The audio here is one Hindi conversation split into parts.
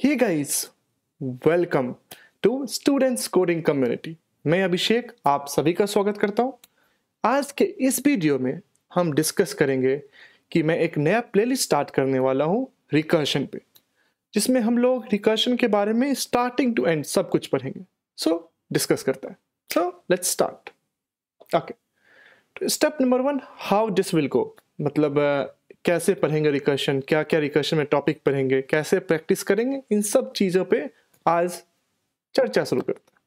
Hey guys, welcome to Student Scoring Community. मैं अभिषेक आप सभी का स्वागत करता हूँ आज के इस वीडियो में हम डिस्कस करेंगे कि मैं एक नया प्लेलिस्ट स्टार्ट करने वाला हूँ रिकर्शन पे जिसमें हम लोग रिकर्शन के बारे में स्टार्टिंग टू एंड सब कुछ पढ़ेंगे सो so, डिस्कस करता है so let's start okay step number one how this will go मतलब कैसे पढ़ेंगे रिकर्शन क्या क्या रिकर्शन में टॉपिक पढ़ेंगे कैसे प्रैक्टिस करेंगे इन सब चीज़ों पे आज चर्चा शुरू करते हैं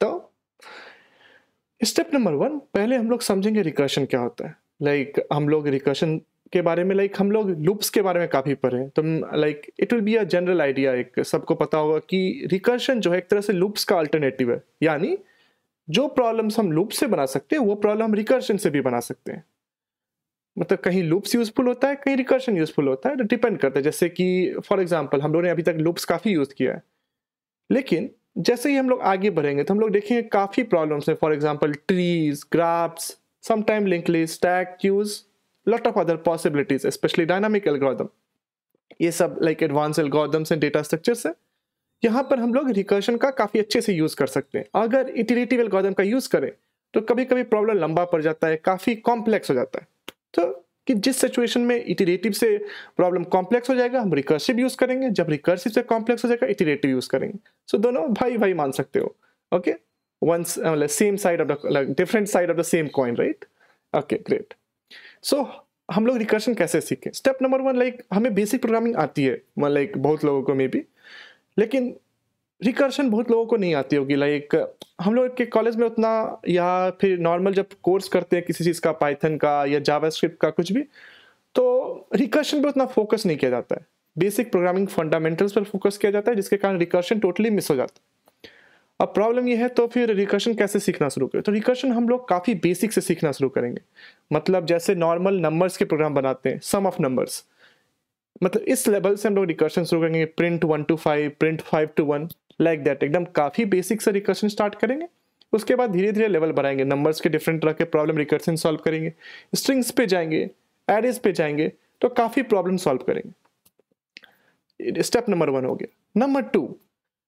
तो स्टेप नंबर वन पहले हम लोग समझेंगे रिकर्शन क्या होता है लाइक like, हम लोग रिकर्शन के बारे में लाइक like, हम लोग लूप्स के बारे में काफ़ी पढ़े तो like it will be a general idea एक सबको पता होगा कि रिकर्शन जो है एक तरह से लूप्स का अल्टरनेटिव है यानी जो प्रॉब्लम्स हम लूप से बना सकते हैं वो प्रॉब्लम हम रिकर्शन से भी बना सकते हैं मतलब कहीं लूप्स यूजफुल होता है कहीं रिकर्शन यूजफुल होता है डिपेंड तो करता है जैसे कि फॉर एग्जाम्पल हम लोगों ने अभी तक लूप्स काफ़ी यूज़ किया है लेकिन जैसे ही हम लोग आगे बढ़ेंगे तो हम लोग देखेंगे काफ़ी प्रॉब्लम्स हैं for example trees graphs sometime link list stack queues lot of other possibilities specially dynamic algorithm ये सब like advance algorithms and data structures है यहाँ पर हम लोग रिकर्शन का काफ़ी अच्छे से यूज़ कर सकते हैं अगर इटिलेटिव एल्गोदम का यूज़ करें तो कभी कभी प्रॉब्लम लंबा पड़ जाता है काफ़ी कॉम्प्लेक्स हो जाता है तो कि जिस सिचुएशन में इटिरेटिव से प्रॉब्लम कॉम्प्लेक्स हो जाएगा हम रिकर्सिव यूज़ करेंगे जब रिकर्सिव से कॉम्प्लेक्स हो जाएगा इटिरेटिव यूज़ करेंगे सो so, दोनों भाई भाई मान सकते हो ओके वन मतलब same side of the different side of the same coin right okay great so हम लोग रिकर्शन कैसे सीखें स्टेप नंबर वन लाइक हमें बेसिक प्रोग्रामिंग आती है लाइक मतलब, like, बहुत लोगों को मे भी लेकिन रिकर्शन बहुत लोगों को नहीं आती होगी लाइक हम लोग के कॉलेज में उतना या फिर नॉर्मल जब कोर्स करते हैं किसी चीज़ का पाइथन का या जावास्क्रिप्ट का कुछ भी तो रिकर्शन पर उतना फोकस नहीं किया जाता है बेसिक प्रोग्रामिंग फंडामेंटल्स पर फोकस किया जाता है जिसके कारण रिकर्शन टोटली मिस हो जाता है अब प्रॉब्लम यह है तो फिर रिकर्शन कैसे सीखना शुरू करें तो रिकर्शन हम लोग काफ़ी बेसिक से सीखना शुरू करेंगे मतलब जैसे नॉर्मल नंबर्स के प्रोग्राम बनाते हैं सम ऑफ नंबर्स मतलब इस लेवल से हम लोग रिकर्शन शुरू करेंगे print one two five print five two one like that एकदम काफ़ी बेसिक से रिकर्सन स्टार्ट करेंगे उसके बाद धीरे धीरे लेवल बढ़ाएंगे नंबर्स के डिफरेंट तरह के प्रॉब्लम रिकर्सन सॉल्व करेंगे स्ट्रिंग्स पे जाएंगे एरेज पे जाएंगे तो काफ़ी प्रॉब्लम सॉल्व करेंगे स्टेप नंबर वन हो गया नंबर टू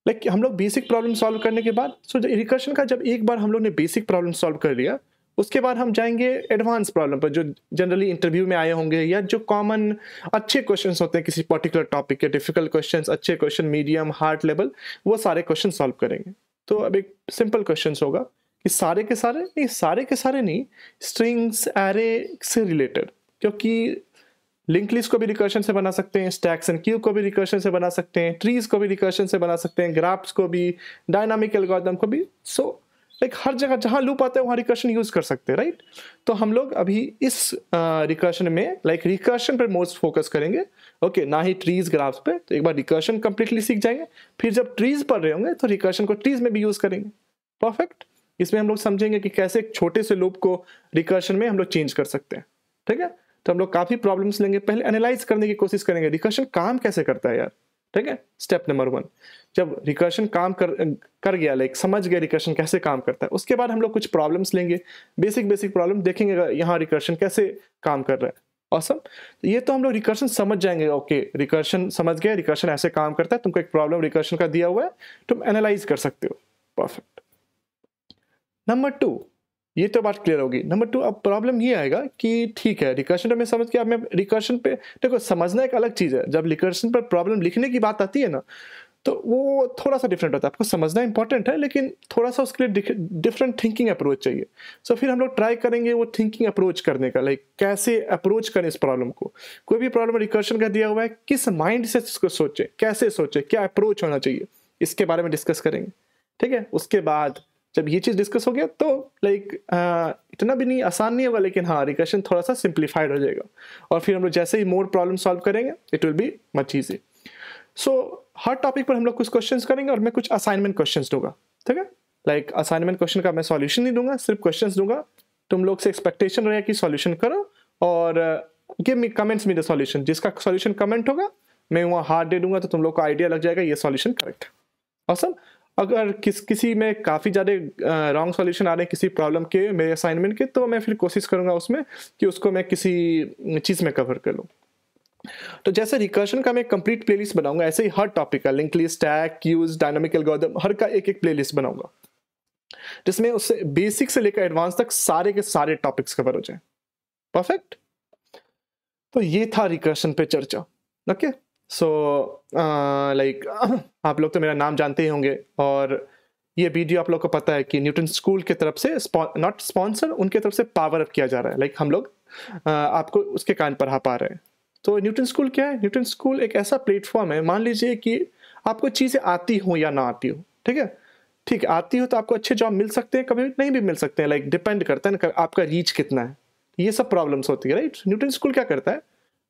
लाइक हम लोग बेसिक प्रॉब्लम सॉल्व करने के बाद सो so, रिकर्शन का जब एक बार हम लोग ने बेसिक प्रॉब्लम सॉल्व कर लिया उसके बाद हम जाएंगे एडवांस प्रॉब्लम पर जो जनरली इंटरव्यू में आए होंगे या जो कॉमन अच्छे क्वेश्चन होते हैं किसी पर्टिकुलर टॉपिक के डिफिकल्ट क्वेश्चन अच्छे क्वेश्चन मीडियम हार्ड लेवल वो सारे क्वेश्चन सॉल्व करेंगे तो अब एक सिंपल क्वेश्चन होगा कि सारे के सारे नहीं सारे के सारे नहीं स्ट्रिंग्स एरे से रिलेटेड क्योंकि लिंक लिस्ट को भी रिकर्शन से बना सकते हैं स्टैक्स एंड क्यू को भी रिकर्शन से बना सकते हैं ट्रीज को भी रिकर्शन से बना सकते हैं ग्राफ्स को भी डायनामिक एल्गोरिथम को भी सो so, लाइक हर जगह जहाँ लूप आता है वहाँ रिकर्शन यूज कर सकते हैं राइट तो हम लोग अभी इस रिकर्शन में लाइक रिकर्शन पर मोस्ट फोकस करेंगे ओके ना ही ट्रीज ग्राफ्स पे तो एक बार रिकर्शन कंप्लीटली सीख जाएंगे फिर जब ट्रीज पढ़ रहे होंगे तो रिकर्शन को ट्रीज में भी यूज करेंगे परफेक्ट इसमें हम लोग समझेंगे कि कैसे एक छोटे से लूप को रिकर्शन में हम लोग चेंज कर सकते हैं ठीक है तो हम लोग काफ़ी प्रॉब्लम्स लेंगे पहले एनालाइज करने की कोशिश करेंगे रिकर्शन काम कैसे करता है यार ठीक है स्टेप नंबर वन जब रिकर्शन काम कर कर गया लाइक समझ गया रिकर्शन कैसे काम करता है उसके बाद हम लोग कुछ प्रॉब्लम्स लेंगे बेसिक बेसिक प्रॉब्लम देखेंगे यहाँ रिकर्शन कैसे काम कर रहा है ऑसम awesome. तो ये तो हम लोग रिकर्शन समझ जाएंगे ओके okay, रिकर्शन समझ गए रिकर्शन ऐसे काम करता है तुमको एक प्रॉब्लम रिकर्शन का दिया हुआ है तुम एनालाइज कर सकते हो परफेक्ट नंबर टू ये तो बात क्लियर होगी नंबर टू अब प्रॉब्लम ये आएगा कि ठीक है रिकर्शन में समझ के अब मैं रिकर्शन पे देखो समझना एक अलग चीज़ है जब रिकर्शन पर प्रॉब्लम लिखने की बात आती है ना तो वो थोड़ा सा डिफरेंट होता है आपको समझना इंपॉर्टेंट है लेकिन थोड़ा सा उसके लिए डिफरेंट थिंकिंग अप्रोच चाहिए सो so, फिर हम लोग ट्राई करेंगे वो थिंकिंग अप्रोच करने का लाइक कैसे अप्रोच करें इस प्रॉब्लम को कोई भी प्रॉब्लम रिकर्शन का दिया हुआ है किस माइंड से इसको सोचें कैसे सोचें क्या अप्रोच होना चाहिए इसके बारे में डिस्कस करेंगे ठीक है उसके बाद जब ये चीज़ डिस्कस हो गया तो लाइक इतना भी नहीं आसान नहीं होगा लेकिन हाँ रिकर्शन थोड़ा सा सिंप्लीफाइड हो जाएगा और फिर हम लोग जैसे ही मोर प्रॉब्लम सॉल्व करेंगे it will be much easy so हर टॉपिक पर हम लोग कुछ क्वेश्चन करेंगे और मैं कुछ असाइनमेंट क्वेश्चन दूंगा ठीक है लाइक असाइनमेंट क्वेश्चन का मैं सॉल्यूशन नहीं दूंगा सिर्फ क्वेश्चन दूंगा तुम लोग से एक्सपेक्टेशन रहे कि सॉल्यूशन करो और give me comments me the solution जिसका सॉल्यूशन कमेंट होगा मैं वहाँ हार्ड दे दूंगा तो तुम लोग को आइडिया लग जाएगा ये सॉल्यूशन करेक्ट ऑसम awesome? अगर किस किसी में काफ़ी ज़्यादा रॉन्ग सॉल्यूशन आ रहे हैं किसी प्रॉब्लम के मेरे असाइनमेंट के तो मैं फिर कोशिश करूँगा उसमें कि उसको मैं किसी चीज़ में कवर कर लूँ तो जैसे रिकर्शन का मैं कंप्लीट प्लेलिस्ट बनाऊंगा ऐसे ही हर टॉपिक का link list tag use dynamic algorithm हर का एक एक प्लेलिस्ट बनाऊंगा जिसमें उससे बेसिक से लेकर एडवांस तक सारे के सारे टॉपिक्स कवर हो जाए परफेक्ट तो ये था रिकर्शन पे चर्चा okay okay? So like uh, आप लोग तो मेरा नाम जानते ही होंगे और ये वीडियो आप लोग को पता है कि न्यूटन स्कूल की तरफ से नॉट स्पॉन्सर उनके तरफ से पावर अप किया जा रहा है लाइक like, हम लोग uh, आपको उसके कान पर हा पा रहे हैं तो न्यूटन स्कूल क्या है न्यूटन स्कूल एक ऐसा प्लेटफॉर्म है मान लीजिए कि आपको चीज़ें आती हो या ना आती हो ठीक है ठीक है आती हो तो आपको अच्छे जॉब मिल सकते हैं कभी नहीं भी मिल सकते हैं लाइक like, डिपेंड करता है ना आपका रीच कितना है ये सब प्रॉब्लम्स होती है राइट न्यूटन स्कूल क्या करता है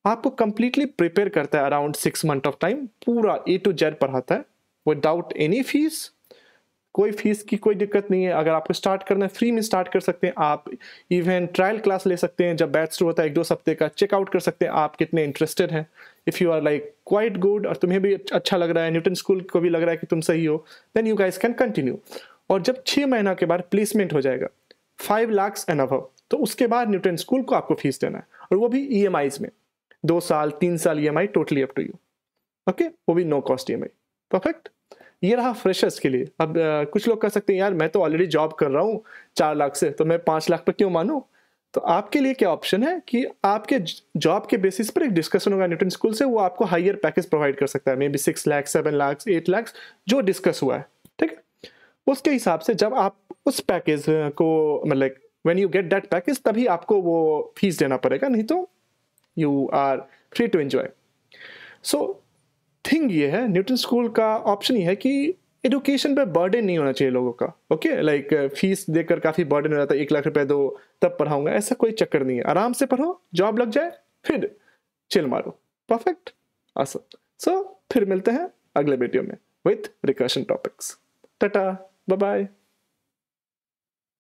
आपको कंप्लीटली प्रिपेयर करता है around six month of time पूरा ए टू जेड पढ़ाता है विदाउट एनी फीस कोई फीस की कोई दिक्कत नहीं है अगर आपको स्टार्ट करना है फ्री में स्टार्ट कर सकते हैं आप इवन ट्रायल क्लास ले सकते हैं जब बैच शुरू होता है एक दो हफ्ते का चेकआउट कर सकते हैं आप कितने इंटरेस्टेड हैं if you are like quite good और तुम्हें भी अच्छा लग रहा है न्यूटन स्कूल को भी लग रहा है कि तुम सही हो then you guys can continue और जब छः महीना के बाद प्लेसमेंट हो जाएगा फाइव लाख्स एंड अभव तो उसके बाद न्यूटन स्कूल को आपको फीस देना है और वो भी ई e में दो साल तीन साल E M I totally up to you okay वो भी no cost E M I perfect ये रहा फ्रेशर्स के लिए अब आ, कुछ लोग कह सकते हैं यार मैं तो ऑलरेडी जॉब कर रहा हूँ चार लाख से तो मैं पाँच लाख पर क्यों मानूँ तो आपके लिए क्या ऑप्शन है कि आपके जॉब के बेसिस पर एक डिस्कशन होगा न्यूटन स्कूल से वो आपको हाइयर पैकेज प्रोवाइड कर सकता है maybe six lakhs seven lakh eight lakhs जो डिस्कस हुआ है ठीक है उसके हिसाब से जब आप उस पैकेज को मतलब when you get that package तभी आपको वो फीस देना पड़ेगा नहीं तो you are free to enjoy so thing ये है न्यूटन स्कूल का ऑप्शन ये है कि एडुकेशन पे बर्डन नहीं होना चाहिए लोगों का ओके लाइक फीस देकर काफ़ी बर्डन हो जाता है एक लाख रुपए दो तब पढ़ाऊंगा ऐसा कोई चक्कर नहीं है आराम से पढ़ो जॉब लग जाए फिर चिल मारो परफेक्ट आसम सो फिर मिलते हैं अगले वीडियो में विथ रिकर्शन टॉपिक्स टाटा बाय बाय